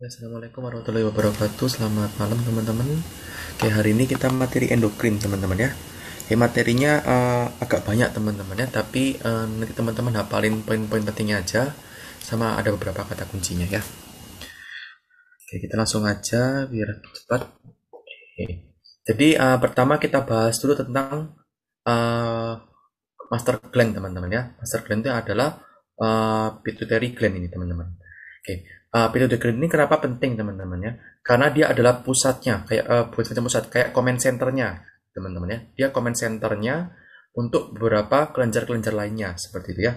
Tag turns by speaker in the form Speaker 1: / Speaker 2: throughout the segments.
Speaker 1: Assalamualaikum warahmatullahi wabarakatuh Selamat malam teman-teman Oke hari ini kita materi endokrin teman-teman ya Oke materinya uh, agak banyak teman-teman ya Tapi uh, nanti teman-teman hafalin poin-poin pentingnya aja Sama ada beberapa kata kuncinya ya Oke kita langsung aja biar cepat Oke. Jadi uh, pertama kita bahas dulu tentang uh, Master gland teman-teman ya Master gland itu adalah uh, pituitary gland ini teman-teman Oke uh, periode ini kenapa penting teman-teman ya? Karena dia adalah pusatnya, kayak uh, eh, saja pusat, kayak comment centernya teman-teman ya. Dia comment centernya untuk beberapa kelenjar-kelenjar lainnya seperti itu ya.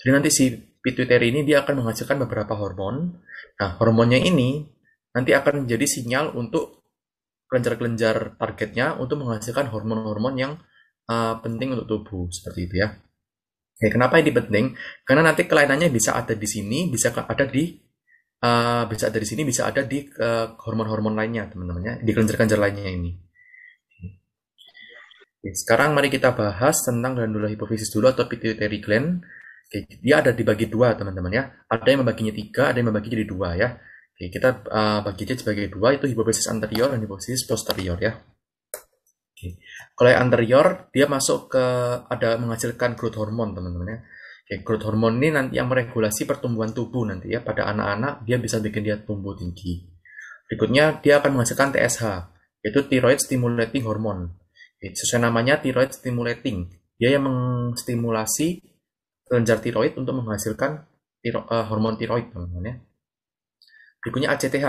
Speaker 1: Jadi nanti si pituitary ini dia akan menghasilkan beberapa hormon. Nah, hormonnya ini nanti akan menjadi sinyal untuk kelenjar-kelenjar targetnya untuk menghasilkan hormon-hormon yang uh, penting untuk tubuh seperti itu ya. Oke, kenapa ini penting? Karena nanti kelainannya bisa ada di sini, bisa ada di uh, bisa dari sini bisa ada di eh, hormon-hormon uh, lainnya teman-temannya di kelenjar-kelenjar lainnya ini Oke, sekarang mari kita bahas tentang glandula hipofisis dulu atau pituitary gland Oke, dia ada dibagi dua teman-teman ya ada yang membaginya tiga ada yang membagi jadi dua ya Oke, kita uh, eh, bagi aja sebagai dua itu hipofisis anterior dan hipofisis posterior ya Oke. kalau yang anterior dia masuk ke ada menghasilkan growth hormone teman-teman ya Okay, growth hormon ini nanti yang meregulasi pertumbuhan tubuh nanti ya pada anak-anak dia bisa bikin dia tumbuh tinggi. Berikutnya dia akan menghasilkan TSH yaitu thyroid stimulating hormone. Sesuai namanya thyroid stimulating, dia yang mengstimulasi kelenjar tiroid untuk menghasilkan tiro, uh, eh, hormon tiroid teman-teman ya. Berikutnya ACTH,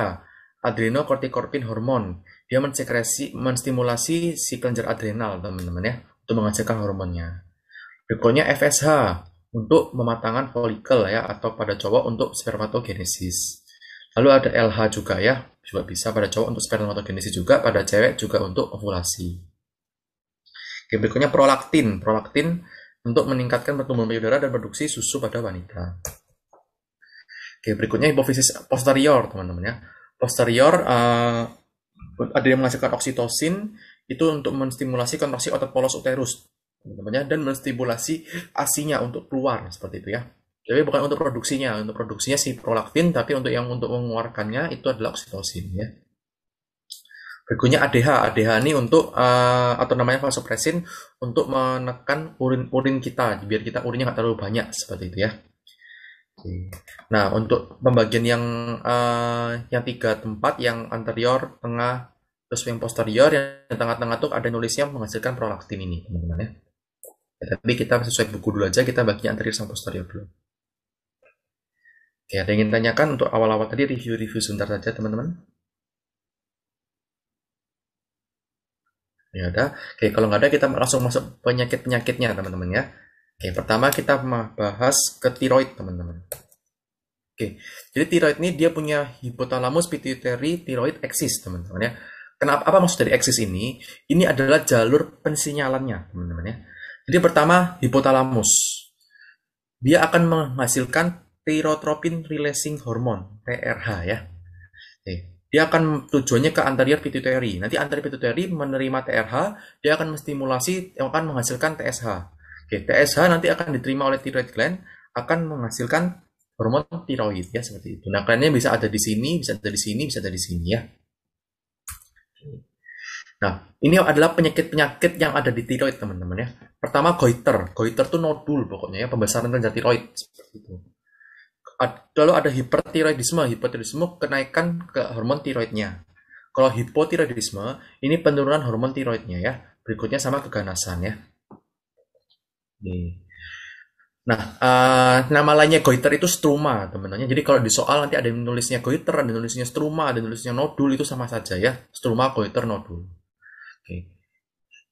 Speaker 1: adrenokortikorpin hormon. Dia mensekresi, menstimulasi si kelenjar adrenal teman-teman ya untuk menghasilkan hormonnya. Berikutnya FSH, untuk mematangkan folikel ya atau pada cowok untuk spermatogenesis. Lalu ada LH juga ya, juga bisa pada cowok untuk spermatogenesis juga, pada cewek juga untuk ovulasi. Oke, berikutnya prolaktin. Prolaktin untuk meningkatkan pertumbuhan payudara dan produksi susu pada wanita. Oke, berikutnya hipofisis posterior, teman-teman ya. Posterior uh, ada yang menghasilkan oksitosin itu untuk menstimulasi kontraksi otot polos uterus teman-temannya dan menstimulasi asinya untuk keluar seperti itu ya. Tapi bukan untuk produksinya, untuk produksinya si prolaktin, tapi untuk yang untuk mengeluarkannya itu adalah oksitosin ya. Berikutnya ADH, ADH ini untuk uh, atau namanya vasopresin untuk menekan urin urin kita, biar kita urinnya nggak terlalu banyak seperti itu ya. Nah untuk pembagian yang uh, yang tiga tempat, yang anterior, tengah, terus yang posterior, yang tengah-tengah tuh ada nulisnya menghasilkan prolaktin ini teman-teman ya. Ya, tapi kita sesuai buku dulu aja, kita bagi anterior sama posterior dulu. Oke, ada yang ingin tanyakan untuk awal-awal tadi review-review sebentar saja teman-teman. Ya ada. Oke, kalau nggak ada kita langsung masuk penyakit-penyakitnya teman-teman ya. Oke, pertama kita bahas ke tiroid teman-teman. Oke, jadi tiroid ini dia punya hipotalamus, pituitary, tiroid, eksis teman-teman ya. Kenapa apa maksud dari eksis ini? Ini adalah jalur pensinyalannya teman-teman ya jadi pertama hipotalamus. Dia akan menghasilkan tirotropin releasing hormone (TRH) ya. Dia akan tujuannya ke anterior pituitary. Nanti anterior pituitary menerima TRH, dia akan menstimulasi yang akan menghasilkan TSH. Oke, TSH nanti akan diterima oleh thyroid gland akan menghasilkan hormon tiroid ya seperti itu. Nah, kliennya bisa ada di sini, bisa ada di sini, bisa ada di sini ya. Nah, ini adalah penyakit-penyakit yang ada di tiroid, teman-teman ya. Pertama goiter. Goiter itu nodul pokoknya ya, pembesaran rendah tiroid seperti itu. Lalu ada hipertiroidisme. Hipertiroidisme kenaikan ke hormon tiroidnya. Kalau hipotiroidisme, ini penurunan hormon tiroidnya ya. Berikutnya sama keganasan ya. Nah, uh, nama lainnya goiter itu struma, teman-teman. Jadi kalau di soal nanti ada yang menulisnya goiter, ada yang menulisnya struma, ada yang menulisnya nodul, itu sama saja ya. Struma, goiter, nodul. Okay.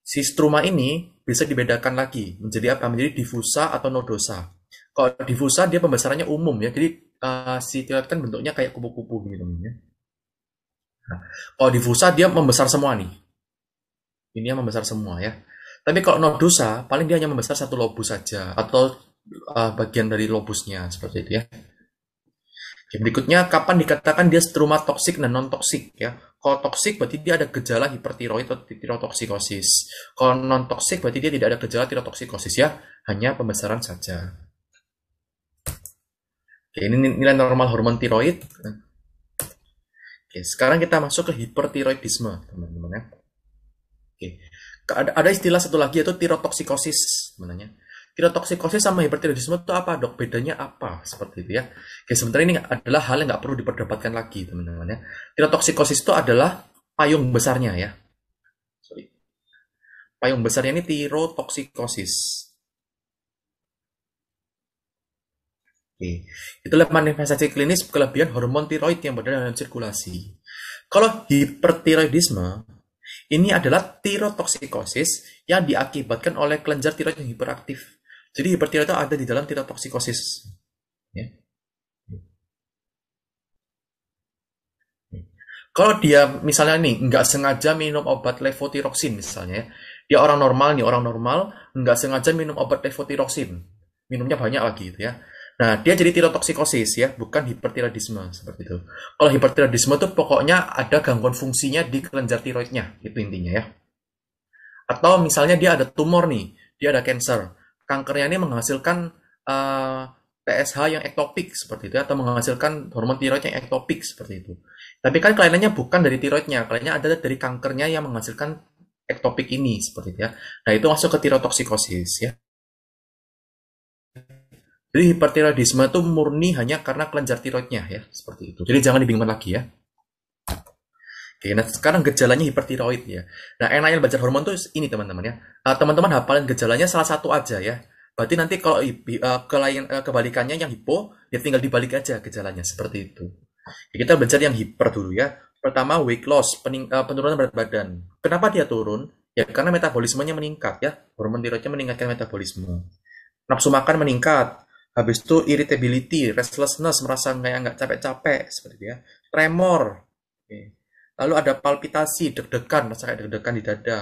Speaker 1: Si struma ini bisa dibedakan lagi menjadi apa? Menjadi difusa atau nodosa. Kalau difusa dia pembesarannya umum ya, jadi uh, si tilat kan bentuknya kayak kupu-kupu gitu ya. Nah, kalau difusa dia membesar semua nih. Ini yang membesar semua ya. Tapi kalau nodosa paling dia hanya membesar satu lobus saja atau uh, bagian dari lobusnya seperti itu ya berikutnya, kapan dikatakan dia struma toksik dan non-toksik? Ya, kalau toksik berarti dia ada gejala hipertiroid atau tirotoksikosis. Kalau non-toksik berarti dia tidak ada gejala tirotoksikosis ya, hanya pembesaran saja. Oke, ini nilai normal hormon tiroid. Oke, sekarang kita masuk ke hipertiroidisme, teman-teman ya. Oke, ada, ada istilah satu lagi yaitu tirotoksikosis sebenarnya. Tirotoksikosis sama hipertiroidisme itu apa dok? Bedanya apa? Seperti itu ya. Oke, sementara ini adalah hal yang nggak perlu diperdebatkan lagi teman-teman ya. Tirotoksikosis itu adalah payung besarnya ya. Sorry. Payung besarnya ini tirotoksikosis. Oke. Itulah manifestasi klinis kelebihan hormon tiroid yang berada dalam sirkulasi. Kalau hipertiroidisme ini adalah tirotoksikosis yang diakibatkan oleh kelenjar tiroid yang hiperaktif. Jadi itu ada di dalam tirotoksikosis. Ya. Kalau dia misalnya nih nggak sengaja minum obat levotiroxin misalnya, dia orang normal nih orang normal nggak sengaja minum obat levotiroxin, minumnya banyak lagi gitu ya. Nah, dia jadi tirotoksikosis ya, bukan hipertiroidisme seperti itu. Kalau hipertiroidisme itu pokoknya ada gangguan fungsinya di kelenjar tiroidnya, itu intinya ya. Atau misalnya dia ada tumor nih, dia ada cancer kankernya ini menghasilkan uh, eh, TSH yang ektopik seperti itu atau menghasilkan hormon tiroid yang ektopik seperti itu. Tapi kan kelainannya bukan dari tiroidnya, kelainannya adalah dari kankernya yang menghasilkan ektopik ini seperti itu ya. Nah itu masuk ke tirotoksikosis ya. Jadi hipertiroidisme itu murni hanya karena kelenjar tiroidnya ya seperti itu. Jadi jangan dibingungkan lagi ya. Oke, nah sekarang gejalanya hipertiroid ya. Nah enaknya belajar hormon tuh ini teman-teman ya. teman eh, teman-teman hafalin gejalanya salah satu aja ya. Berarti nanti kalau uh, eh, ke lain, uh, eh, kebalikannya yang hipo, ya tinggal dibalik aja gejalanya seperti itu. Ya, kita belajar yang hiper dulu ya. Pertama weight loss, pening, uh, penurunan berat badan. Kenapa dia turun? Ya karena metabolismenya meningkat ya. Hormon tiroidnya meningkatkan metabolisme. Nafsu makan meningkat. Habis itu irritability, restlessness, merasa nggak nggak capek-capek seperti itu ya. Tremor. Okay lalu ada palpitasi deg-degan masa kayak deg-degan di dada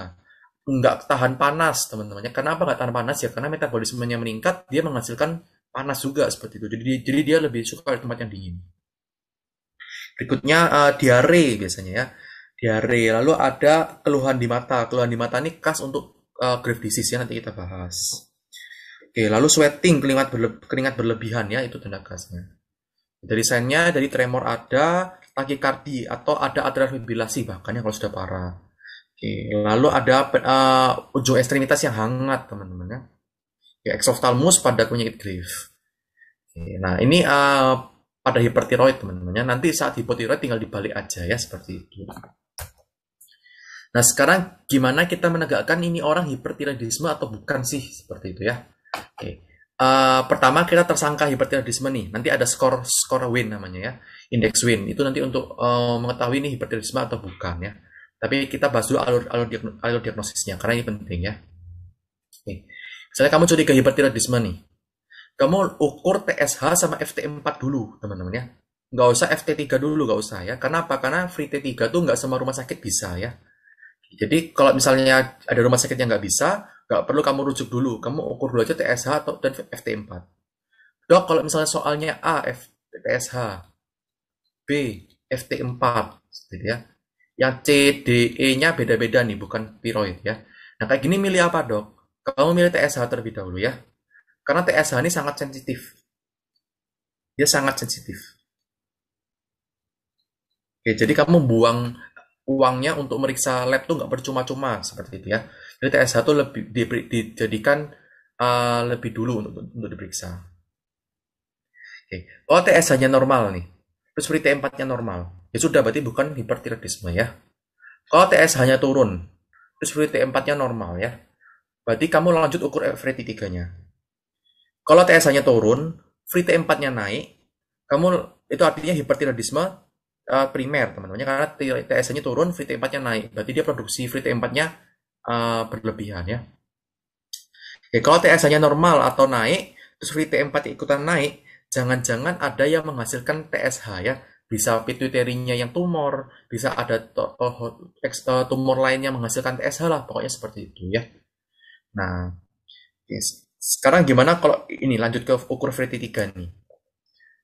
Speaker 1: nggak tahan panas teman-temannya kenapa nggak tahan panas ya karena metabolismenya meningkat dia menghasilkan panas juga seperti itu jadi jadi dia lebih suka di tempat yang dingin berikutnya uh, diare biasanya ya diare lalu ada keluhan di mata keluhan di mata ini khas untuk uh, grave disease ya nanti kita bahas oke lalu sweating keringat berlebi keringat berlebihan ya itu tanda khasnya dari sainnya dari tremor ada takikardi atau ada atrial fibrilasi bahkan ya kalau sudah parah. Oke, lalu ada uh, eh, ujung ekstremitas yang hangat teman-teman ya. ya exophthalmus pada penyakit Graves. nah ini uh, pada hipertiroid teman-teman ya. Nanti saat hipotiroid tinggal dibalik aja ya seperti itu. Nah sekarang gimana kita menegakkan ini orang hipertiroidisme atau bukan sih seperti itu ya. Oke. Eh, pertama kita tersangka hipertiroidisme nih. Nanti ada skor skor win namanya ya, indeks win. Itu nanti untuk uh, mengetahui ini hipertiroidisme atau bukan ya. Tapi kita bahas dulu alur alur, alur diagnosisnya karena ini penting ya. Oke. misalnya kamu curiga hipertiroidisme nih. Kamu ukur TSH sama FT4 dulu, teman-teman ya. Nggak usah FT3 dulu, nggak usah ya. Karena apa? Karena free T3 tuh nggak semua rumah sakit bisa ya. Jadi kalau misalnya ada rumah sakit yang nggak bisa, gak perlu kamu rujuk dulu, kamu ukur dulu aja TSH atau dan FT4. Dok, kalau misalnya soalnya A, F, TSH, B, FT4, gitu ya. Yang C, D, E-nya beda-beda nih, bukan tiroid ya. Nah, kayak gini milih apa, dok? Kamu milih TSH terlebih dahulu ya. Karena TSH ini sangat sensitif. Dia sangat sensitif. Oke, jadi kamu buang uangnya untuk meriksa lab tuh nggak percuma-cuma seperti itu ya. Jadi ts itu lebih di, dijadikan uh, lebih dulu untuk, untuk diperiksa. Oke, okay. Oh, kalau TS nya normal nih, terus seperti T4-nya normal, ya sudah berarti bukan hipertiroidisme ya. Kalau TS hanya turun, terus seperti T4-nya normal ya, berarti kamu lanjut ukur free T3-nya. Kalau TS nya turun, free T4-nya naik, kamu itu artinya hipertiroidisme uh, primer teman-teman karena TS-nya turun, free T4-nya naik. Berarti dia produksi free T4-nya uh, berlebihan ya. Oke, kalau TSH-nya normal atau naik, terus T 4 ikutan naik, jangan-jangan ada yang menghasilkan TSH ya. Bisa pituitary-nya yang tumor, bisa ada oh, eh, tumor lainnya menghasilkan TSH lah, pokoknya seperti itu ya. Nah, yes. sekarang gimana kalau ini lanjut ke ukur t 3 nih.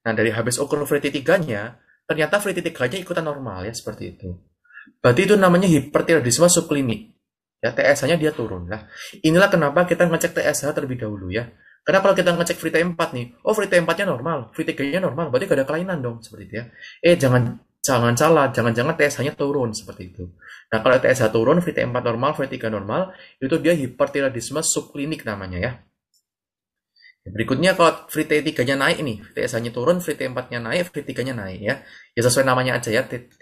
Speaker 1: Nah, dari habis ukur free t 3 nya ternyata t 3 nya ikutan normal ya, seperti itu. Berarti itu namanya hipertiroidisme subklinik ya TSH-nya dia turun. lah. inilah kenapa kita ngecek TSH terlebih dahulu ya. Karena kalau kita ngecek free T4 nih, oh free T4-nya normal, free T3-nya normal, berarti gak ada kelainan dong seperti itu ya. Eh jangan jangan salah, jangan-jangan TSH-nya turun seperti itu. Nah, kalau TSH turun, free 4 normal, free 3 normal, itu dia hipertiroidisme subklinik namanya ya. Berikutnya kalau free T3-nya naik nih, TSH-nya turun, free T4-nya naik, free T3-nya naik ya. Ya sesuai namanya aja ya, T3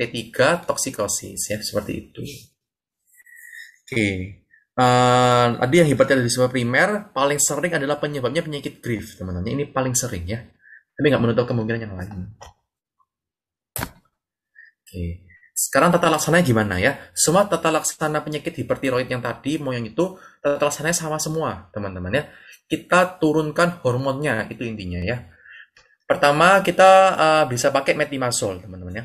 Speaker 1: toksikosis ya, seperti itu. Oke. Uh, tadi yang hebatnya dari sebuah primer paling sering adalah penyebabnya penyakit grief, teman-teman. Ini paling sering ya. Tapi nggak menutup kemungkinan yang lain. Oke. Sekarang tata laksananya gimana ya? Semua tata laksana penyakit hipertiroid yang tadi mau yang itu tata laksananya sama semua, teman-teman ya. Kita turunkan hormonnya itu intinya ya. Pertama kita uh, bisa pakai metimazol, teman-teman ya.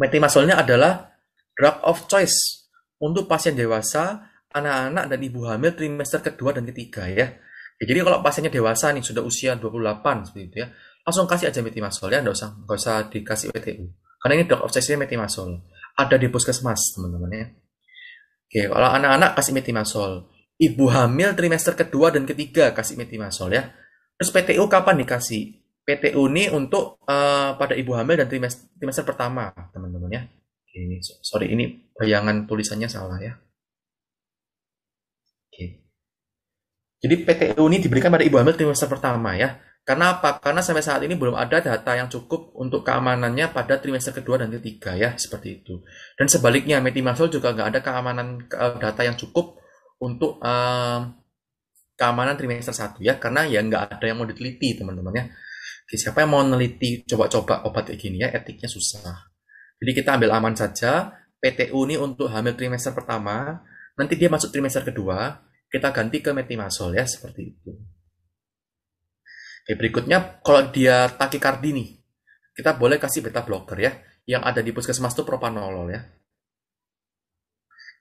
Speaker 1: Metimazolnya adalah drug of choice untuk pasien dewasa, anak-anak dan ibu hamil trimester kedua dan ketiga ya. ya jadi kalau pasiennya dewasa nih sudah usia 28 seperti itu ya, langsung kasih aja metimazol ya, nggak usah nggak usah dikasih PTU. Karena ini dok obsesinya metimazol. Ada di puskesmas teman-teman ya. Oke, kalau anak-anak kasih metimazol. Ibu hamil trimester kedua dan ketiga kasih metimazol ya. Terus PTU kapan dikasih? PTU ini untuk uh, pada ibu hamil dan trimester, trimester pertama, teman-teman ya. Oke, sorry ini bayangan tulisannya salah ya. Oke. Jadi PTU ini diberikan pada ibu hamil trimester pertama ya. Karena apa? Karena sampai saat ini belum ada data yang cukup untuk keamanannya pada trimester kedua dan ketiga ya, seperti itu. Dan sebaliknya, metimazol juga nggak ada keamanan eh, data yang cukup untuk um, keamanan trimester satu ya, karena ya nggak ada yang mau diteliti teman-teman ya. Oke, siapa yang mau neliti coba-coba obat kayak gini ya, etiknya susah. Jadi kita ambil aman saja, PTU ini untuk hamil trimester pertama, nanti dia masuk trimester kedua, kita ganti ke metimazol ya, seperti itu. Oke, berikutnya kalau dia takikardi nih, kita boleh kasih beta blocker ya, yang ada di puskesmas itu propanolol ya.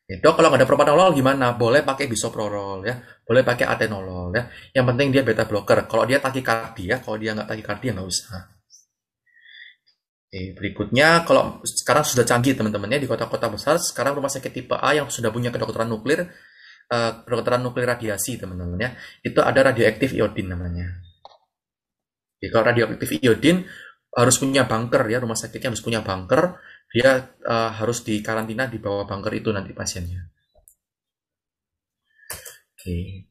Speaker 1: Ya, dok, kalau nggak ada propanolol gimana? Boleh pakai bisoprolol ya, boleh pakai atenolol ya. Yang penting dia beta blocker. Kalau dia takikardi ya, kalau dia nggak takikardi ya nggak usah. Oke, berikutnya kalau sekarang sudah canggih teman-temannya di kota-kota besar, sekarang rumah sakit tipe A yang sudah punya kedokteran nuklir, eh, kedokteran nuklir radiasi teman-temannya, itu ada radioaktif iodin namanya. Jadi kalau radioaktif iodin harus punya bunker ya, rumah sakitnya harus punya bunker, dia eh, harus dikarantina di bawah bunker itu nanti pasiennya. Oke.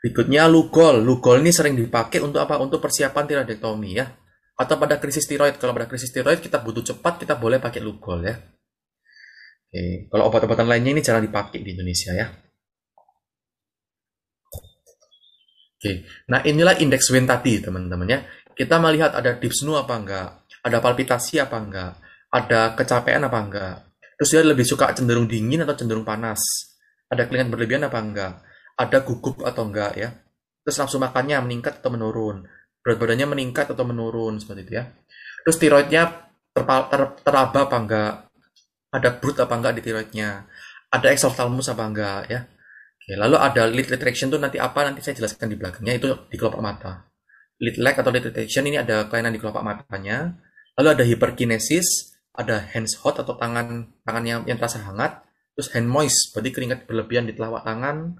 Speaker 1: Berikutnya Lugol. Lugol ini sering dipakai untuk apa? Untuk persiapan tiradektomi ya atau pada krisis tiroid. Kalau pada krisis tiroid kita butuh cepat, kita boleh pakai Lugol ya. Oke, kalau obat-obatan lainnya ini jarang dipakai di Indonesia ya. Oke, nah inilah indeks Wien tadi teman-teman ya. Kita melihat ada dipsnu apa enggak, ada palpitasi apa enggak, ada kecapean apa enggak. Terus dia lebih suka cenderung dingin atau cenderung panas. Ada keringat berlebihan apa enggak, ada gugup atau enggak ya. Terus nafsu makannya meningkat atau menurun berat badannya meningkat atau menurun seperti itu ya. Terus tiroidnya terpa, ter, teraba apa enggak? Ada brut apa enggak di tiroidnya? Ada exophthalmus apa enggak ya? Oke, lalu ada lead retraction itu nanti apa? Nanti saya jelaskan di belakangnya itu di kelopak mata. Lead lag atau lead retraction ini ada kelainan di kelopak matanya. Lalu ada hiperkinesis, ada hands hot atau tangan tangan yang, yang terasa hangat, terus hand moist, berarti keringat berlebihan di telapak tangan,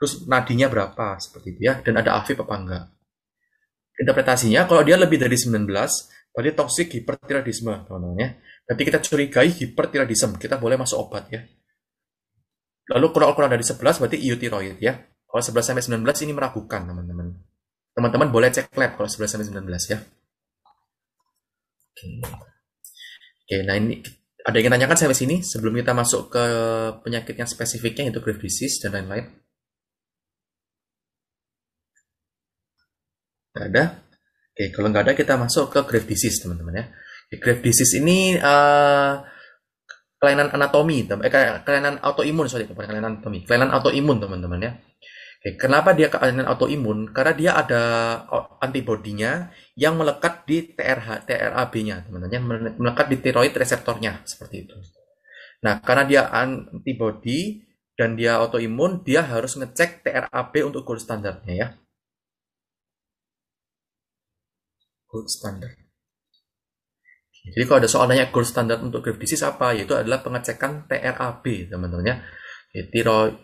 Speaker 1: terus nadinya berapa seperti itu ya, dan ada afib apa enggak interpretasinya kalau dia lebih dari 19 berarti toksik hipertiroidisme teman-teman ya. Berarti kita curigai hipertiroidisme, kita boleh masuk obat ya. Lalu kalau kurang dari 11 berarti iutiroid ya. Kalau 11 sampai 19 ini meragukan teman-teman. Teman-teman boleh cek lab kalau 11 sampai 19 ya. Oke. Oke, nah ini ada yang ingin tanyakan sampai sini sebelum kita masuk ke penyakit yang spesifiknya yaitu Graves disease dan lain-lain. Nggak ada? Oke, kalau nggak ada kita masuk ke grave disease, teman-teman ya. Grave disease ini uh, kelainan anatomi, eh, kelainan autoimun, sorry, bukan kelainan anatomi, kelainan autoimun, teman-teman ya. Oke, kenapa dia kelainan autoimun? Karena dia ada antibodinya yang melekat di TRH, TRAB-nya, teman-teman, ya. melekat di tiroid reseptornya, seperti itu. Nah, karena dia antibody dan dia autoimun, dia harus ngecek TRAB untuk gold standarnya ya. gold standard. Jadi kalau ada soal nanya gold standard untuk grave disease apa, yaitu adalah pengecekan TRAB teman-teman ya. tiroid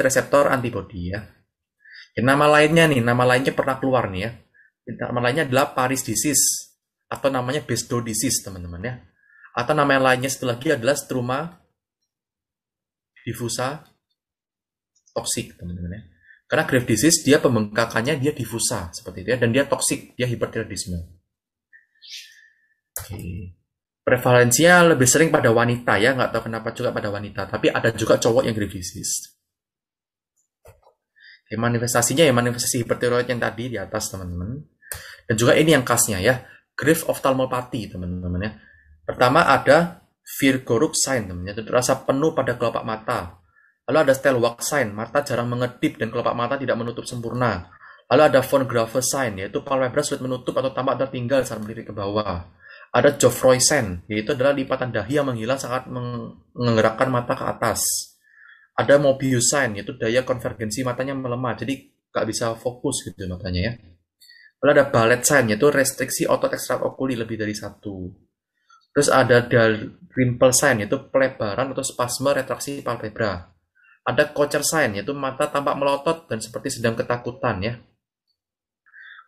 Speaker 1: receptor antibody ya. nama lainnya nih, nama lainnya pernah keluar nih ya. Nama lainnya adalah Paris disease atau namanya Besto disease teman-teman ya. Atau nama yang lainnya setelah lagi adalah struma diffusa toxic teman-teman ya. Karena Graves disease dia pembengkakannya dia difusa seperti itu ya dan dia toksik, dia hipertiroidisme. Oke. Prevalensinya lebih sering pada wanita ya, nggak tahu kenapa juga pada wanita, tapi ada juga cowok yang Graves disease. Oke, manifestasinya ya manifestasi hipertiroid yang tadi di atas teman-teman. Dan juga ini yang khasnya ya, Graves ophthalmopathy teman-teman ya. Pertama ada Virgoruk sign teman-teman, ya. terasa penuh pada kelopak mata, Lalu ada wax sign, mata jarang mengedip dan kelopak mata tidak menutup sempurna. Lalu ada von Grave sign, yaitu palpebra sulit menutup atau tampak tertinggal saat melirik ke bawah. Ada Geoffroy sign, yaitu adalah lipatan dahi yang menghilang saat menggerakkan mata ke atas. Ada Mobius sign, yaitu daya konvergensi matanya melemah, jadi nggak bisa fokus gitu matanya ya. Lalu ada ballet sign, yaitu restriksi otot ekstrakokuli lebih dari satu. Terus ada dimple sign, yaitu pelebaran atau spasme retraksi palpebra. Ada kocer sign, yaitu mata tampak melotot dan seperti sedang ketakutan ya.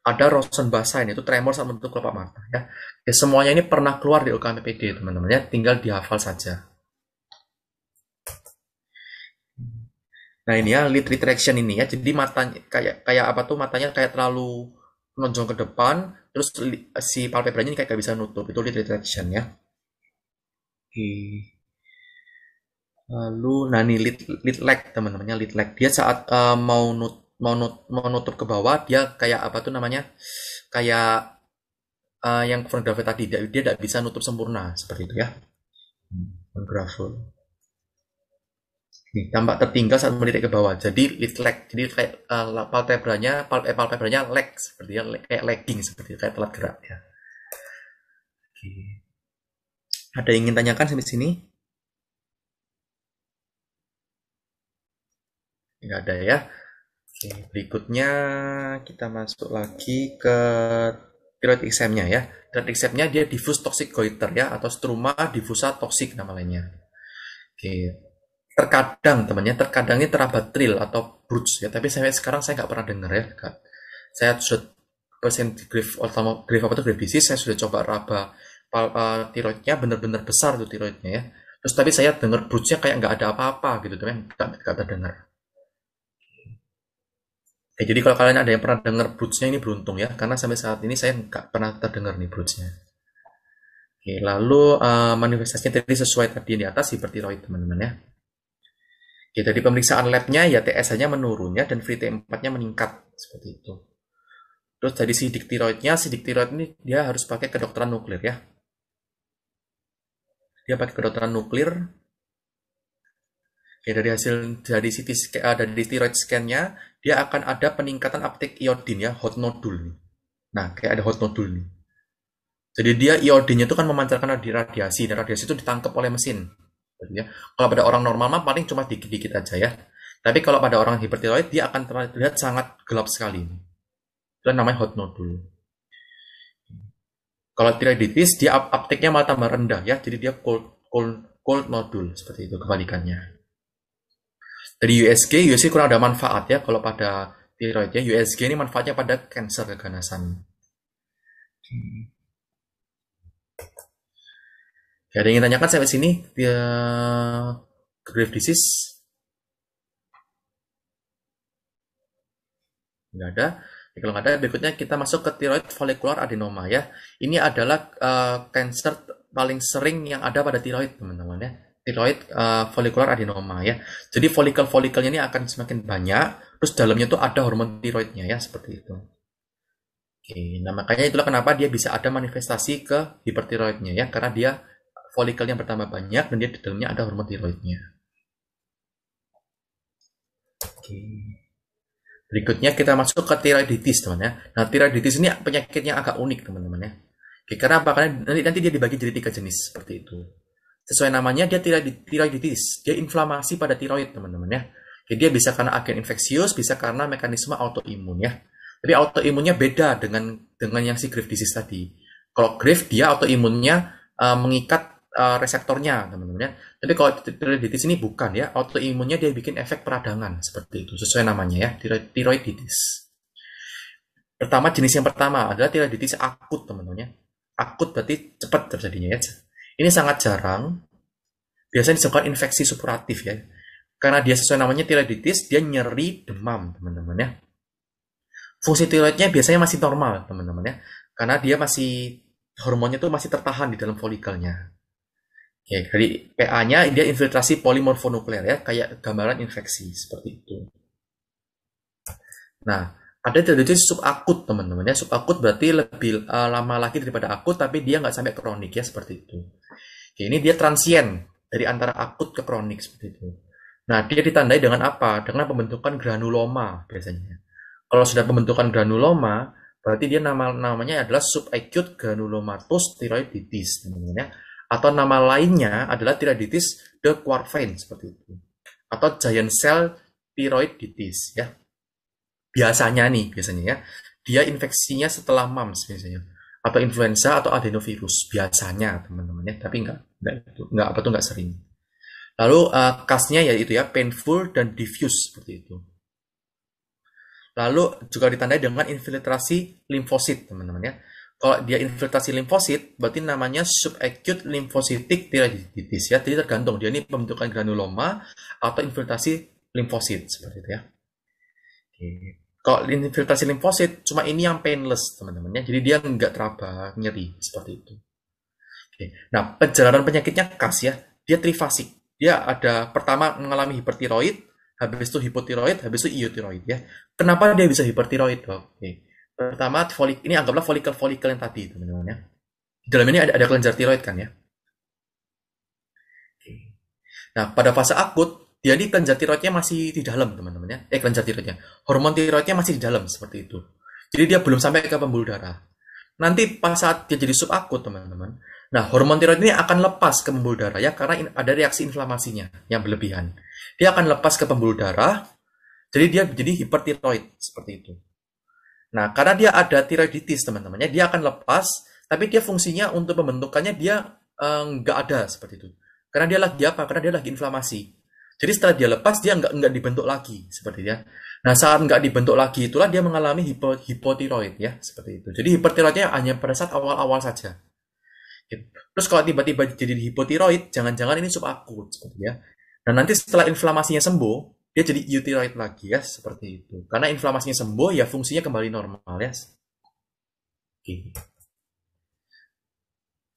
Speaker 1: Ada Rosen basain yaitu tremor saat menutup kelopak mata ya. ya semuanya ini pernah keluar di UKMPD teman-teman ya, tinggal dihafal saja. Nah ini ya lid retraction ini ya. Jadi matanya kayak kayak apa tuh matanya kayak terlalu menonjol ke depan, terus si palpebranya ini kayak gak bisa nutup. Itu lid retraction ya. Oke lalu eh, nani lead lead lag teman-temannya lead lag dia saat uh, mau nut mau nut mau nutup ke bawah dia kayak apa tuh namanya kayak uh, yang front gravel tadi dia tidak bisa nutup sempurna seperti itu ya hmm, front gravel Nih, tampak tertinggal saat melirik ke bawah. Jadi lead lag. Jadi kayak uh, palpebranya, pal eh, palpebranya lag seperti yang kayak lagging seperti kayak telat gerak ya. Oke. Ada yang ingin tanyakan sampai sini? nggak ada ya Oke, berikutnya kita masuk lagi ke tiroid examnya ya tiroid examnya dia diffuse toxic goiter ya atau struma diffusa toxic nama lainnya oke terkadang temannya terkadang ini terabatril atau bruts ya tapi sampai sekarang saya nggak pernah dengar ya kak saya sudah persen grif atau grif apa itu disease saya sudah coba raba uh, tiroidnya benar-benar besar tuh tiroidnya ya terus tapi saya dengar broodsnya kayak nggak ada apa-apa gitu teman nggak nggak terdengar Oke, eh, jadi kalau kalian ada yang pernah dengar Broods-nya ini beruntung ya, karena sampai saat ini saya nggak pernah terdengar nih Broods-nya. Oke, lalu uh, manifestasinya tadi sesuai tadi di atas hipertiroid teman-teman ya. Oke, dari pemeriksaan labnya ya TSH-nya menurun ya, dan free T4-nya meningkat seperti itu. Terus dari sidik tiroidnya, sidik tiroid ini dia harus pakai kedokteran nuklir ya. Dia pakai kedokteran nuklir, Ya, dari hasil dari CT scan, ah, dari steroid scan-nya, dia akan ada peningkatan uptake iodin ya, hot nodule. Nah, kayak ada hot nodule nih. Jadi dia iodinnya itu kan memancarkan radiasi, dan radiasi itu ditangkap oleh mesin. Ya. Kalau pada orang normal mah paling cuma dikit-dikit aja ya. Tapi kalau pada orang hipertiroid dia akan terlihat sangat gelap sekali. Itu namanya hot nodule. Kalau tiroiditis dia uptake-nya malah tambah rendah ya, jadi dia cold cold cold nodule seperti itu kebalikannya dari USG, USG kurang ada manfaat ya kalau pada tiroidnya. USG ini manfaatnya pada kanker keganasan. Ya, ada yang ingin tanyakan sampai sini? Dia grave disease? Nggak ada. Ya, kalau nggak ada, berikutnya kita masuk ke tiroid follicular adenoma ya. Ini adalah uh, cancer paling sering yang ada pada tiroid teman-teman ya tiroid uh, eh, folikular adenoma ya. Jadi folikel-folikelnya ini akan semakin banyak, terus dalamnya tuh ada hormon tiroidnya ya seperti itu. Oke, nah makanya itulah kenapa dia bisa ada manifestasi ke hipertiroidnya ya, karena dia Folikel yang bertambah banyak dan dia di dalamnya ada hormon tiroidnya. Oke. Berikutnya kita masuk ke tiroiditis teman ya. Nah tiroiditis ini penyakitnya agak unik teman-teman ya. Oke, karena apa? Karena nanti, nanti dia dibagi jadi tiga jenis seperti itu. Sesuai namanya, dia tiroiditis. Dia inflamasi pada tiroid, teman-teman ya. Jadi dia bisa karena agen infeksius, bisa karena mekanisme autoimun ya. Tapi autoimunnya beda dengan dengan yang si Graves disease tadi. Kalau Graves dia autoimunnya uh, mengikat uh, reseptornya, teman-teman ya. Tapi kalau tiroiditis ini bukan ya. Autoimunnya dia bikin efek peradangan seperti itu sesuai namanya ya, tiroiditis. Pertama jenis yang pertama adalah tiroiditis akut, teman-teman ya. Akut berarti cepat terjadinya ya ini sangat jarang. Biasanya disebabkan infeksi supuratif ya. Karena dia sesuai namanya tiroiditis, dia nyeri demam, teman-teman ya. Fungsi tiroidnya biasanya masih normal, teman-teman ya. Karena dia masih hormonnya itu masih tertahan di dalam folikelnya. Ya, jadi PA-nya dia infiltrasi polimorfonuklear ya, kayak gambaran infeksi seperti itu. Nah, ada tiroiditis subakut teman-teman ya. Subakut berarti lebih uh, lama lagi daripada akut, tapi dia nggak sampai kronik ya seperti itu. Ya, ini dia transien dari antara akut ke kronik seperti itu. Nah, dia ditandai dengan apa? Dengan pembentukan granuloma biasanya. Kalau sudah pembentukan granuloma, berarti dia nama namanya adalah subacute granulomatous tiroiditis, namanya atau nama lainnya adalah tiroiditis de Quervain seperti itu atau giant cell tiroiditis ya biasanya nih biasanya ya dia infeksinya setelah mams biasanya atau influenza atau adenovirus biasanya teman-teman ya tapi enggak, enggak itu nggak apa tuh enggak sering lalu uh, eh, kasnya yaitu ya painful dan diffuse seperti itu lalu juga ditandai dengan infiltrasi limfosit teman-teman ya kalau dia infiltrasi limfosit berarti namanya subacute lymphocytic thyroiditis ya jadi tergantung dia ini pembentukan granuloma atau infiltrasi limfosit seperti itu ya kalau infiltrasi limfosit, cuma ini yang painless teman-temannya. Jadi dia nggak teraba nyeri seperti itu. Oke. Nah, perjalanan penyakitnya khas ya. Dia trifasik. Dia ada pertama mengalami hipertiroid, habis itu hipotiroid, habis itu iotiroid ya. Kenapa dia bisa hipertiroid? Oke. Pertama folik ini anggaplah folikel-folikel yang tadi teman-teman ya. Di dalam ini ada ada kelenjar tiroid kan ya. Oke. Nah, pada fase akut dia ini kelenjar tiroidnya masih di dalam teman-teman ya eh kelenjar tiroidnya hormon tiroidnya masih di dalam seperti itu jadi dia belum sampai ke pembuluh darah nanti pas saat dia jadi subakut teman-teman nah hormon tiroid ini akan lepas ke pembuluh darah ya karena ada reaksi inflamasinya yang berlebihan dia akan lepas ke pembuluh darah jadi dia menjadi hipertiroid seperti itu nah karena dia ada tiroiditis teman-temannya dia akan lepas tapi dia fungsinya untuk pembentukannya dia eh, nggak eh, ada seperti itu karena dia lagi apa karena dia lagi inflamasi jadi setelah dia lepas dia nggak nggak dibentuk lagi seperti ya. Nah saat nggak dibentuk lagi itulah dia mengalami hipo, hipotiroid ya seperti itu. Jadi hipotiroidnya hanya pada saat awal-awal saja. Terus kalau tiba-tiba jadi hipotiroid, jangan-jangan ini subakut seperti ya. Nah nanti setelah inflamasinya sembuh, dia jadi eutiroid lagi ya seperti itu karena inflamasinya sembuh ya fungsinya kembali normal ya oke gitu. okay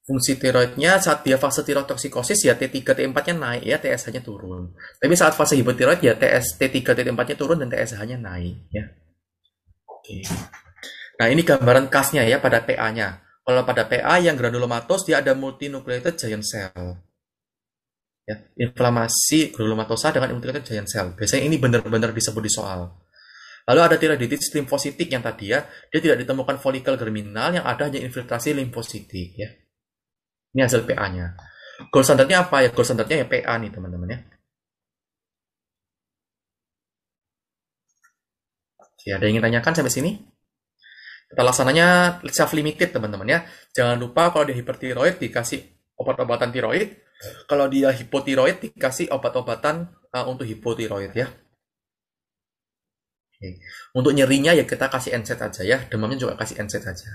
Speaker 1: fungsi tiroidnya saat dia fase tiroid toksikosis ya T3 T4-nya naik ya TSH-nya turun. Tapi saat fase hipotiroid ya TS T3 T4-nya turun dan TSH-nya naik ya. Oke. Nah, ini gambaran khasnya ya pada PA-nya. Kalau pada PA yang granulomatos dia ada multinucleated giant cell. Ya, inflamasi granulomatosa dengan multinucleated giant cell. Biasanya ini benar-benar disebut di soal. Lalu ada tiroiditis limfositik yang tadi ya, dia tidak ditemukan folikel germinal yang ada hanya infiltrasi limfositik ya. Ini hasil PA-nya. Gold standarnya apa ya? Gold standarnya ya PA nih teman-teman ya. Oke, ada yang ingin tanyakan sampai sini? Kita laksananya self limited teman-teman ya. Jangan lupa kalau dia hipertiroid dikasih obat-obatan tiroid, kalau dia hipotiroid dikasih obat-obatan uh, untuk hipotiroid ya. Oke. Untuk nyerinya ya kita kasih NSAID aja ya, demamnya juga kasih NSAID aja.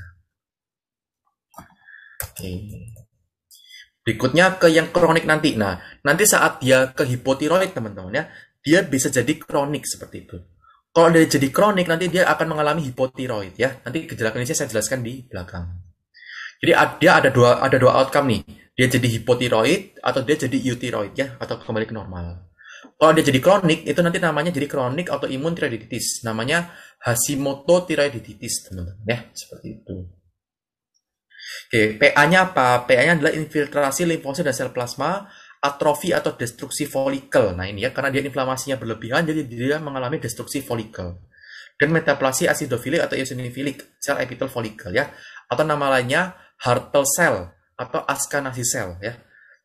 Speaker 1: Oke. Berikutnya ke yang kronik nanti. Nah, nanti saat dia ke hipotiroid teman-teman ya, dia bisa jadi kronik seperti itu. Kalau dia jadi kronik nanti dia akan mengalami hipotiroid ya. Nanti gejala klinisnya saya jelaskan di belakang. Jadi dia ada dua ada dua outcome nih. Dia jadi hipotiroid atau dia jadi euthyroid ya atau kembali ke normal. Kalau dia jadi kronik itu nanti namanya jadi kronik atau autoimun tiroiditis. Namanya Hashimoto tiroiditis teman-teman ya seperti itu. Oke, PA-nya apa? PA-nya adalah infiltrasi limfosit dan sel plasma, atrofi atau destruksi folikel. Nah ini ya, karena dia inflamasinya berlebihan, jadi dia mengalami destruksi folikel. Dan metaplasi asidofilik atau eosinofilik, sel epitel folikel ya. Atau nama lainnya Hartel cell atau askanasi cell ya.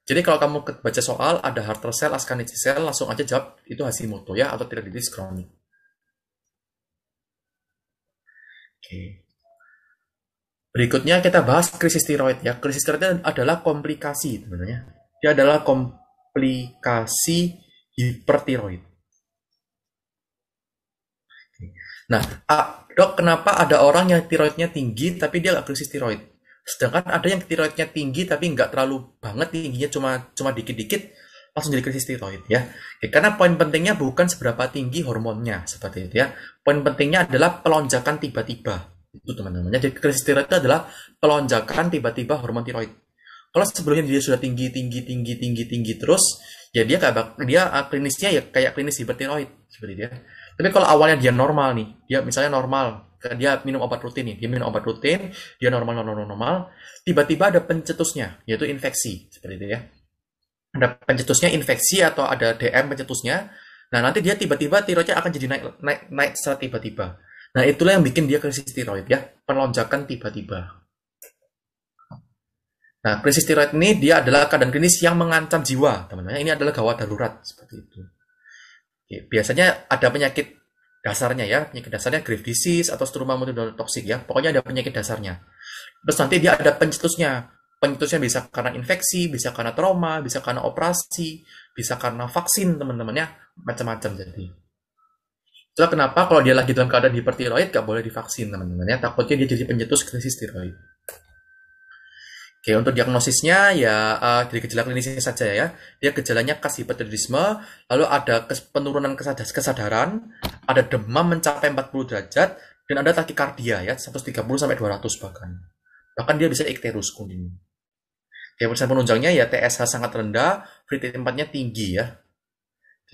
Speaker 1: Jadi kalau kamu baca soal ada Hartel cell, askanasi cell, langsung aja jawab itu Hashimoto ya atau tidak kronik. Oke. Okay. Berikutnya kita bahas krisis tiroid ya. Krisis tiroid adalah komplikasi sebenarnya. Dia adalah komplikasi hipertiroid. Nah, dok kenapa ada orang yang tiroidnya tinggi tapi dia nggak krisis tiroid? Sedangkan ada yang tiroidnya tinggi tapi nggak terlalu banget tingginya cuma cuma dikit-dikit langsung jadi krisis tiroid ya. Oke, karena poin pentingnya bukan seberapa tinggi hormonnya seperti itu ya. Poin pentingnya adalah pelonjakan tiba-tiba itu teman-teman. Jadi krisis tiroid itu adalah pelonjakan tiba-tiba hormon tiroid. Kalau sebelumnya dia sudah tinggi, tinggi, tinggi, tinggi, tinggi terus, ya dia kayak dia ah, klinisnya ya kayak klinis hipertiroid seperti dia. Tapi kalau awalnya dia normal nih, dia misalnya normal, dia minum obat rutin nih, dia minum obat rutin, dia normal, normal, normal, tiba-tiba ada pencetusnya, yaitu infeksi seperti itu ya. Ada pencetusnya infeksi atau ada DM pencetusnya, Nah, nanti dia tiba-tiba tiroidnya akan jadi naik naik naik secara tiba-tiba. Nah, itulah yang bikin dia krisis tiroid ya, penonjakan tiba-tiba. Nah, krisis tiroid ini dia adalah keadaan klinis yang mengancam jiwa, teman-teman. Ini adalah gawat darurat seperti itu. Oke, biasanya ada penyakit dasarnya ya, penyakit dasarnya grave disease atau struma toxic ya. Pokoknya ada penyakit dasarnya. Terus nanti dia ada pencetusnya. Pencetusnya bisa karena infeksi, bisa karena trauma, bisa karena operasi, bisa karena vaksin, teman-teman ya, macam-macam jadi. So kenapa kalau dia lagi dalam keadaan hipertiroid gak boleh divaksin teman-teman ya takutnya dia jadi pencetus krisis tiroid. Oke untuk diagnosisnya ya uh, dari gejala klinisnya saja ya dia gejalanya kasih hipertiroidisme lalu ada kes penurunan kesadar kesadaran ada demam mencapai 40 derajat dan ada takikardia ya 130 sampai 200 bahkan bahkan dia bisa ikterus kuning. Oke, penunjangnya ya TSH sangat rendah, free t tinggi ya,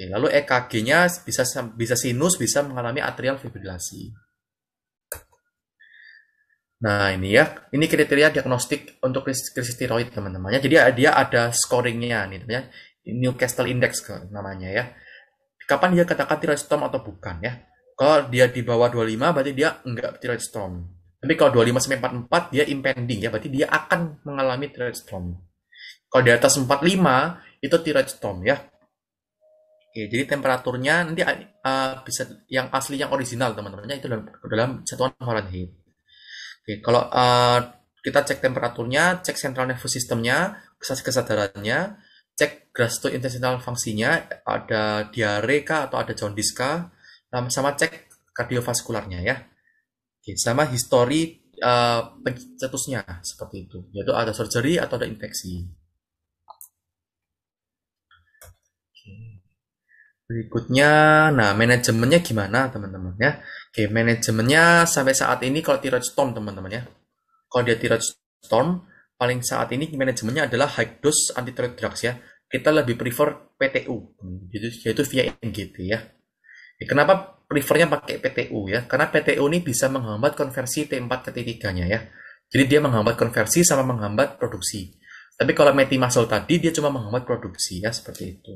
Speaker 1: Oke, lalu EKG-nya bisa bisa sinus, bisa mengalami atrial fibrilasi. Nah, ini ya, ini kriteria diagnostik untuk krisis tiroid teman-temannya. Jadi dia ada scoringnya nih, teman Newcastle Index namanya ya. Kapan dia katakan tiroid storm atau bukan ya? Kalau dia di bawah 25 berarti dia enggak tiroid storm. Tapi kalau 25 sampai 44 dia impending ya, berarti dia akan mengalami tiroid storm. Kalau di atas 45 itu tiroid storm ya. Oke, jadi temperaturnya nanti uh, bisa yang asli yang original teman-temannya itu dalam, dalam satuan Fahrenheit. Oke, kalau uh, kita cek temperaturnya, cek central nervous systemnya, kesadarannya, cek gastrointestinal fungsinya, ada diare kah atau ada jaundice kah, sama cek kardiovaskularnya ya. Oke, sama histori uh, pencetusnya seperti itu, yaitu ada surgery atau ada infeksi. Berikutnya, nah manajemennya gimana teman-teman ya? Oke, manajemennya sampai saat ini kalau tirage storm teman-teman ya. Kalau dia tirage storm, paling saat ini manajemennya adalah high dose anti drugs ya. Kita lebih prefer PTU, yaitu, yaitu via NGT ya. ya kenapa prefernya pakai PTU ya? Karena PTU ini bisa menghambat konversi T4 ke T3-nya ya. Jadi dia menghambat konversi sama menghambat produksi. Tapi kalau metimasol tadi dia cuma menghambat produksi ya seperti itu.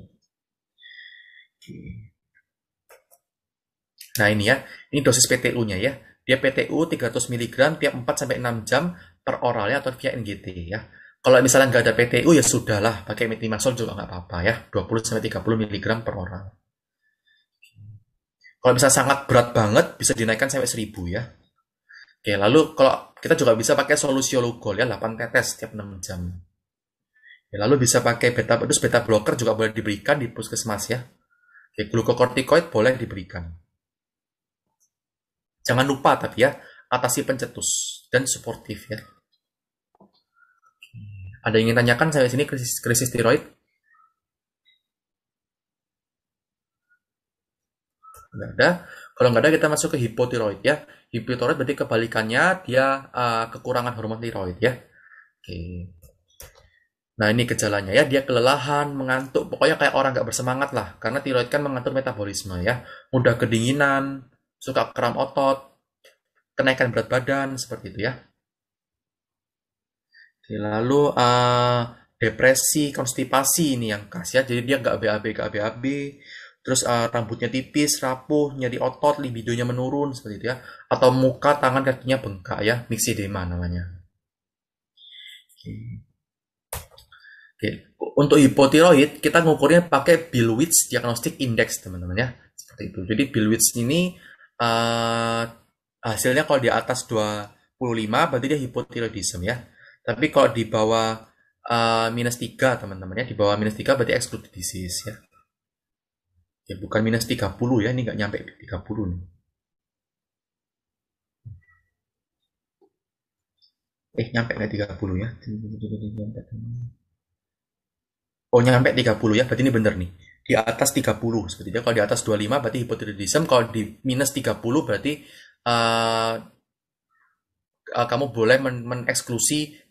Speaker 1: Nah ini ya, ini dosis PTU-nya ya. Dia PTU 300 mg tiap 4 sampai 6 jam per oralnya atau via NGT ya. Kalau misalnya nggak ada PTU ya sudahlah pakai metimaxol juga nggak apa-apa ya. 20 sampai 30 mg per oral. Kalau bisa sangat berat banget bisa dinaikkan sampai 1000 ya. Oke, lalu kalau kita juga bisa pakai solusi solusiologol ya 8 tetes tiap 6 jam. Ya, lalu bisa pakai beta terus beta blocker juga boleh diberikan di puskesmas ya Oke, glukokortikoid boleh diberikan. Jangan lupa tapi ya, atasi pencetus dan suportif ya. Ada yang ingin tanyakan saya sini krisis, krisis tiroid? Nggak ada. Kalau nggak ada kita masuk ke hipotiroid ya. Hipotiroid berarti kebalikannya dia uh, kekurangan hormon tiroid ya. Oke. Nah ini gejalanya ya, dia kelelahan, mengantuk, pokoknya kayak orang nggak bersemangat lah, karena tiroid kan mengatur metabolisme ya, mudah kedinginan, suka kram otot, kenaikan berat badan, seperti itu ya. Lalu uh, depresi, konstipasi ini yang khas ya, jadi dia nggak BAB, nggak BAB, terus uh, rambutnya tipis, rapuh, nyeri otot, libidonya menurun, seperti itu ya, atau muka, tangan, kakinya bengkak ya, mixedema namanya. Okay. Untuk hipotiroid kita ngukurnya pakai Bilwitz Diagnostic Index teman-teman ya. Seperti itu. Jadi Bilwitz ini uh, hasilnya kalau di atas 25 berarti dia hipotiroidism ya. Tapi kalau di bawah uh, minus 3 teman-teman ya, di bawah minus 3 berarti excluded disease ya. Ya bukan minus 30 ya, ini nggak nyampe 30 nih. Eh, nyampe nggak 30 ya? oh nyampe 30 ya, berarti ini benar nih. Di atas 30 itu. Kalau di atas 25 berarti hipotiroidism, kalau di minus 30 berarti uh, uh, kamu boleh men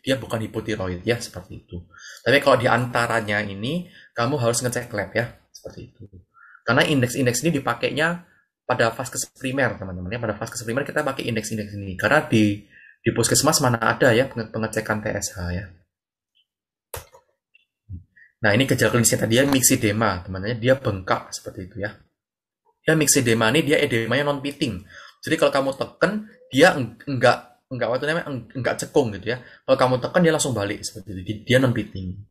Speaker 1: dia bukan hipotiroid ya, seperti itu. Tapi kalau di antaranya ini kamu harus ngecek lab ya, seperti itu. Karena indeks-indeks ini dipakainya pada vaskes primer, teman-teman ya. Pada vaskes primer kita pakai indeks-indeks ini karena di di puskesmas mana ada ya pengecekan TSH ya Nah, ini gejala klinisnya tadi ya teman temannya dia bengkak seperti itu ya. Ya mixedema ini dia edemanya non pitting. Jadi kalau kamu tekan, dia enggak enggak waktu namanya enggak cekung gitu ya. Kalau kamu tekan dia langsung balik seperti itu. Dia non pitting.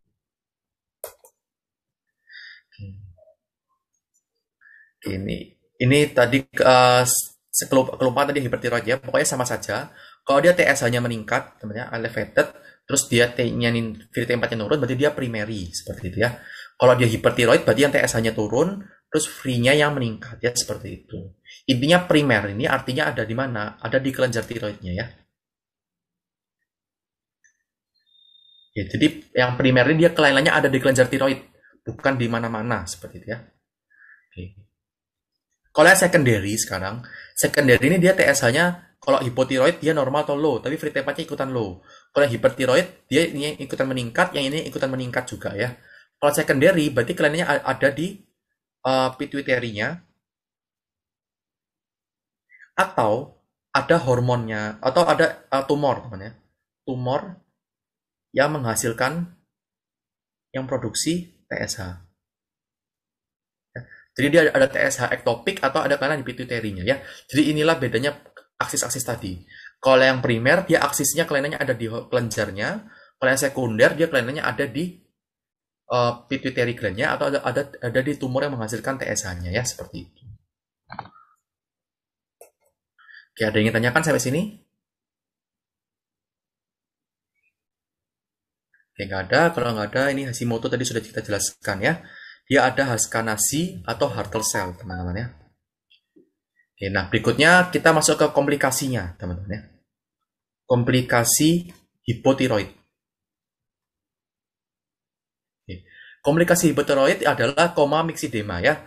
Speaker 1: Ini ini tadi eh, uh, kelompokan tadi hipertiroid ya, pokoknya sama saja. Kalau dia TSH-nya meningkat, temannya elevated, terus dia T-nya free T4 nya turun berarti dia primary seperti itu ya kalau dia hipertiroid berarti yang TSH-nya turun terus free-nya yang meningkat ya seperti itu intinya primer ini artinya ada di mana ada di kelenjar tiroidnya ya ya jadi yang primer ini dia kelainannya ada di kelenjar tiroid bukan di mana-mana seperti itu ya oke kalau yang secondary sekarang secondary ini dia TSH-nya kalau hipotiroid dia normal atau low, tapi free T4-nya ikutan low. Kalau hipertiroid dia ini ikutan meningkat, yang ini ikutan meningkat juga ya. Kalau secondary berarti kelainannya ada di uh, pituitary-nya atau ada hormonnya atau ada uh, tumor teman ya. Tumor yang menghasilkan yang produksi TSH. Ya. Jadi dia ada TSH ektopik atau ada kelainan di pituitarynya ya. Jadi inilah bedanya aksis-aksis tadi. Kalau yang primer, dia aksisnya kelenanya ada di kelenjarnya. Kalau yang sekunder, dia kelenanya ada di uh, pituitary gland atau ada, ada, ada di tumor yang menghasilkan TSH-nya ya, seperti itu. Oke, ada yang ingin tanyakan sampai sini? Oke, nggak ada. Kalau nggak ada, ini Hashimoto tadi sudah kita jelaskan ya. Dia ada haskanasi atau hartel cell, teman-teman ya. Oke, Nah, berikutnya kita masuk ke komplikasinya, teman-teman ya. Komplikasi hipotiroid. Komplikasi hipotiroid adalah koma mixidema ya.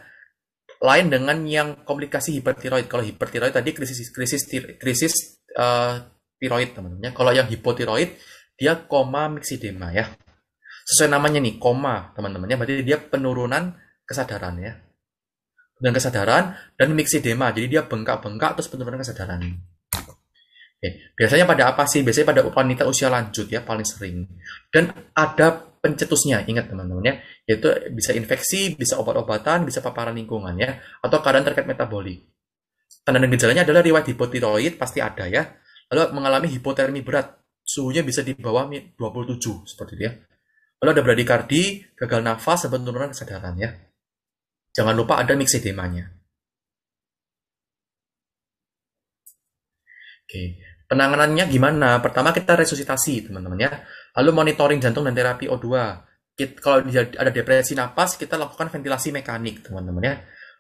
Speaker 1: Lain dengan yang komplikasi hipertiroid. Kalau hipertiroid tadi krisis krisis krisis uh, tiroid teman-teman ya. Kalau yang hipotiroid dia koma mixidema ya. Sesuai namanya nih, koma teman-teman ya. Berarti dia penurunan kesadaran ya dengan kesadaran dan dema Jadi dia bengkak-bengkak terus penurunan kesadaran. Oke. Biasanya pada apa sih? Biasanya pada wanita usia lanjut ya paling sering. Dan ada pencetusnya, ingat teman-teman ya. Yaitu bisa infeksi, bisa obat-obatan, bisa paparan lingkungan ya. Atau keadaan terkait metabolik. Tanda dan gejalanya adalah riwayat hipotiroid pasti ada ya. Lalu mengalami hipotermi berat. Suhunya bisa di bawah 27 seperti itu ya. Lalu ada bradikardi, gagal nafas, dan penurunan kesadaran ya. Jangan lupa ada mix nya Oke, penanganannya gimana? Pertama kita resusitasi, teman-teman ya. Lalu monitoring jantung dan terapi O2. Kita, kalau ada depresi napas, kita lakukan ventilasi mekanik, teman-teman ya.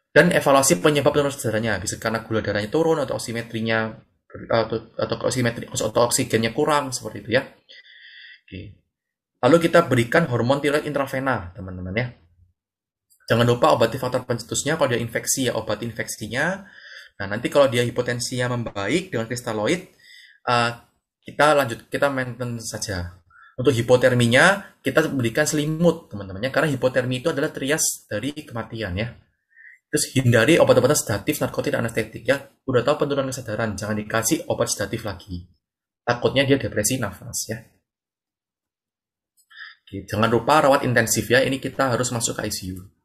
Speaker 1: Dan evaluasi penyebab penurunan sejarahnya. bisa karena gula darahnya turun atau oksimetrinya atau, atau oksimetri atau oksigennya kurang seperti itu ya. Oke. Lalu kita berikan hormon tiroid intravena, teman-teman ya. Jangan lupa obati faktor pencetusnya kalau dia infeksi ya obat infeksinya. Nah, nanti kalau dia hipotensinya membaik dengan kristaloid uh, kita lanjut kita maintain saja. Untuk hipoterminya kita berikan selimut teman-temannya karena hipotermi itu adalah trias dari kematian ya. Terus hindari obat-obatan sedatif, narkotik, dan anestetik ya. Udah tahu penurunan kesadaran, jangan dikasih obat sedatif lagi. Takutnya dia depresi nafas ya. Oke, jangan lupa rawat intensif ya. Ini kita harus masuk ke ICU.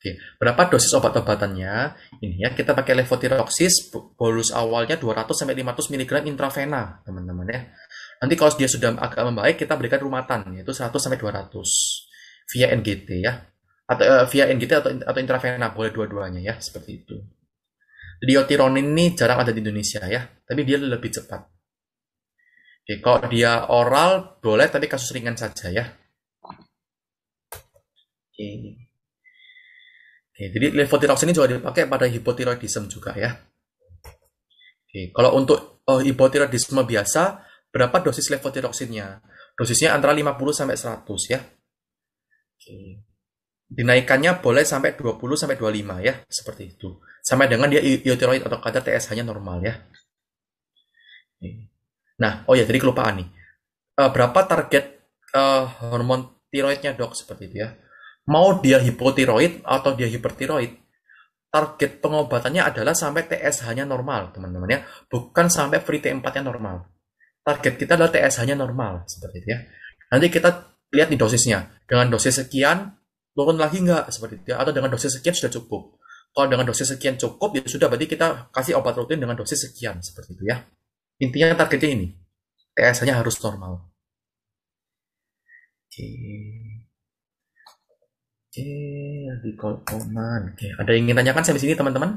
Speaker 1: Oke, berapa dosis obat-obatannya? Ini ya, kita pakai levotiroxis bolus awalnya 200 sampai 500 mg intravena, teman-teman ya. Nanti kalau dia sudah agak membaik, kita berikan rumatan yaitu 100 sampai 200 via NGT ya. Atau uh, via NGT atau atau intravena boleh dua-duanya ya, seperti itu. Diotironin ini jarang ada di Indonesia ya, tapi dia lebih cepat. Oke, kalau dia oral boleh tapi kasus ringan saja ya. Oke. Oke, jadi levotiroksin ini juga dipakai pada hipotiroidisme juga ya. Oke, kalau untuk uh, hipotiroidisme biasa, berapa dosis levotiroksinnya? Dosisnya antara 50 sampai 100 ya. Oke. Dinaikannya boleh sampai 20 sampai 25 ya, seperti itu. Sampai dengan dia iothyroid atau kadar TSH-nya normal ya. Oke. Nah, oh ya, jadi kelupaan nih. Uh, berapa target uh, hormon tiroidnya dok seperti itu ya? mau dia hipotiroid atau dia hipertiroid, target pengobatannya adalah sampai TSH-nya normal, teman-teman ya. Bukan sampai free T4-nya normal. Target kita adalah TSH-nya normal, seperti itu ya. Nanti kita lihat di dosisnya. Dengan dosis sekian, turun lagi nggak, seperti itu ya. Atau dengan dosis sekian sudah cukup. Kalau dengan dosis sekian cukup, ya sudah berarti kita kasih obat rutin dengan dosis sekian, seperti itu ya. Intinya targetnya ini. TSH-nya harus normal. Oke. Okay. Oke, okay, call command. Oke, okay. ada yang ingin tanyakan sampai sini teman-teman?